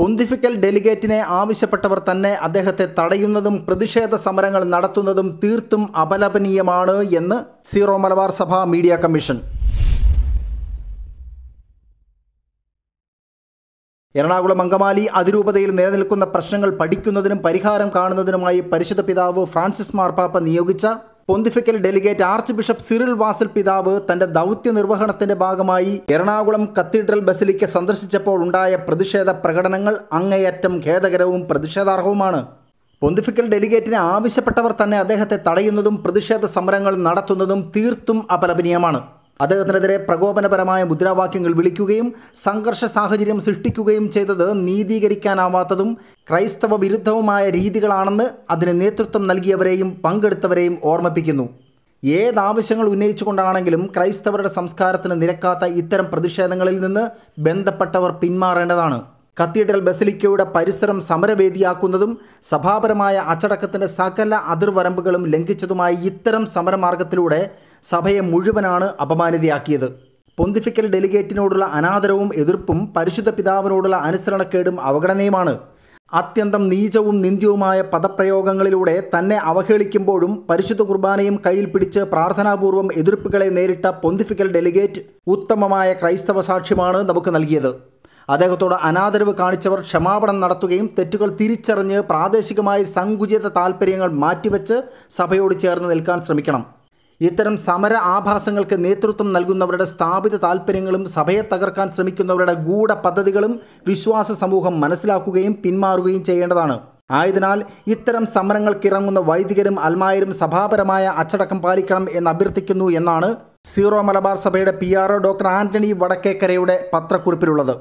pontifical ഡെലിഗേറ്റിനെ ആവശ്യപ്പെട്ടവർ തന്നെ അദ്ദേഹത്തെ തടയുന്നതും പ്രതിഷേധ സമരങ്ങൾ നടത്തുന്നതും തീർത്തും അപലപനീയമാണ് എന്ന് സീറോ മലബാർ സഭ മീഡിയ കമ്മീഷൻ എറണാകുളം അങ്കമാലി അതിരൂപതയിൽ നിലനിൽക്കുന്ന പ്രശ്നങ്ങൾ പഠിക്കുന്നതിനും പരിഹാരം കാണുന്നതിനുമായി പരിശുദ്ധ പിതാവ് ഫ്രാൻസിസ് മാർപ്പാപ്പ നിയോഗിച്ച pontifical delegate archbishop Cyril Vasil പിതാവ് തന്റെ ദൗത്യ നിർവഹണത്തിന്റെ ഭാഗമായി എറണാകുളം കത്തീഡ്രൽ ബസിലിക്ക സന്ദർശിച്ചപ്പോൾ ഉണ്ടായ പ്രതിഷേധ പ്രകടനങ്ങൾ അങ്ങേയറ്റം ഖേദകരവും പ്രതിഷേധാർഹവുമാണ് പൊന്തിഫിക്കൽ ഡെലിഗേറ്റിന് ആവശ്യപ്പെട്ടവർ തന്നെ അദ്ദേഹത്തെ തടയുന്നതും പ്രതിഷേധ സമരങ്ങൾ നടത്തുന്നതും തീർത്തും അപലപനീയമാണ് അദ്ദേഹത്തിനെതിരെ പ്രകോപനപരമായ മുദ്രാവാക്യങ്ങൾ വിളിക്കുകയും സംഘർഷ സാഹചര്യം സൃഷ്ടിക്കുകയും ചെയ്തത് നീതീകരിക്കാനാവാത്തതും ക്രൈസ്തവ വിരുദ്ധവുമായ രീതികളാണെന്ന് അതിന് നേതൃത്വം നൽകിയവരെയും പങ്കെടുത്തവരെയും ഓർമ്മിപ്പിക്കുന്നു ഏതാവശ്യങ്ങൾ ഉന്നയിച്ചുകൊണ്ടാണെങ്കിലും ക്രൈസ്തവരുടെ സംസ്കാരത്തിന് നിരക്കാത്ത ഇത്തരം പ്രതിഷേധങ്ങളിൽ നിന്ന് ബന്ധപ്പെട്ടവർ പിന്മാറേണ്ടതാണ് കത്തീഡ്രൽ ബസലിക്കയുടെ പരിസരം സമരവേദിയാക്കുന്നതും സഭാപരമായ അച്ചടക്കത്തിൻ്റെ സകല അതിർവരമ്പുകളും ലംഘിച്ചതുമായി ഇത്തരം സമരമാർഗത്തിലൂടെ സഭയെ മുഴുവനാണ് അപമാനിതയാക്കിയത് പൊന്തിഫിക്കൽ ഡെലിഗേറ്റിനോടുള്ള അനാദരവും എതിർപ്പും പരിശുദ്ധ പിതാവിനോടുള്ള അനുസരണക്കേടും അവഗണനയുമാണ് അത്യന്തം നീചവും നിന്ദ്യവുമായ പദപ്രയോഗങ്ങളിലൂടെ തന്നെ അവഹേളിക്കുമ്പോഴും പരിശുദ്ധ കുർബാനയും കയ്യിൽ പിടിച്ച് പ്രാർത്ഥനാപൂർവ്വം എതിർപ്പുകളെ നേരിട്ട പൊന്തിഫിക്കൽ ഡെലിഗേറ്റ് ഉത്തമമായ ക്രൈസ്തവ സാക്ഷ്യമാണ് നമുക്ക് നൽകിയത് അദ്ദേഹത്തോട് അനാദരവ് കാണിച്ചവർ ക്ഷമാപണം നടത്തുകയും തെറ്റുകൾ തിരിച്ചറിഞ്ഞ് പ്രാദേശികമായ സങ്കുചിത താൽപ്പര്യങ്ങൾ മാറ്റിവെച്ച് സഭയോട് ചേർന്ന് നിൽക്കാൻ ശ്രമിക്കണം ഇത്തരം സമര ആഭാസങ്ങൾക്ക് നേതൃത്വം നൽകുന്നവരുടെ സ്ഥാപിത താൽപ്പര്യങ്ങളും സഭയെ തകർക്കാൻ ശ്രമിക്കുന്നവരുടെ ഗൂഢ പദ്ധതികളും വിശ്വാസ സമൂഹം മനസ്സിലാക്കുകയും പിന്മാറുകയും ചെയ്യേണ്ടതാണ് ആയതിനാൽ ഇത്തരം സമരങ്ങൾക്കിറങ്ങുന്ന വൈദികരും അൽമായരും സഭാപരമായ അച്ചടക്കം പാലിക്കണം എന്ന് അഭ്യർത്ഥിക്കുന്നു എന്നാണ് സീറോ മലബാർ സഭയുടെ പി ആർ ഡോക്ടർ ആന്റണി വടക്കേക്കരയുടെ പത്രക്കുറിപ്പിലുള്ളത്